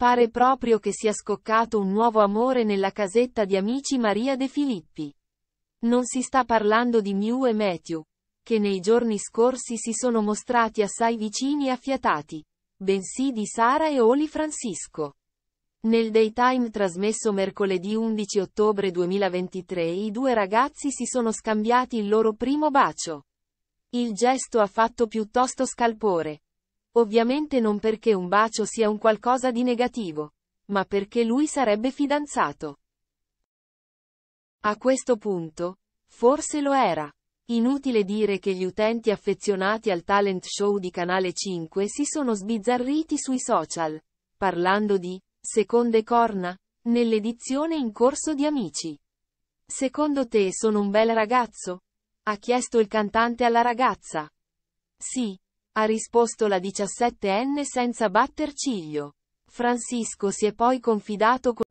Pare proprio che sia scoccato un nuovo amore nella casetta di amici Maria De Filippi. Non si sta parlando di Mew e Matthew, che nei giorni scorsi si sono mostrati assai vicini e affiatati, bensì di Sara e Oli Francisco. Nel daytime trasmesso mercoledì 11 ottobre 2023 i due ragazzi si sono scambiati il loro primo bacio. Il gesto ha fatto piuttosto scalpore, Ovviamente non perché un bacio sia un qualcosa di negativo, ma perché lui sarebbe fidanzato. A questo punto, forse lo era. Inutile dire che gli utenti affezionati al talent show di Canale 5 si sono sbizzarriti sui social, parlando di seconde corna, nell'edizione in corso di Amici. Secondo te sono un bel ragazzo? ha chiesto il cantante alla ragazza. Sì, ha risposto la 17enne senza batter ciglio. Francisco si è poi confidato con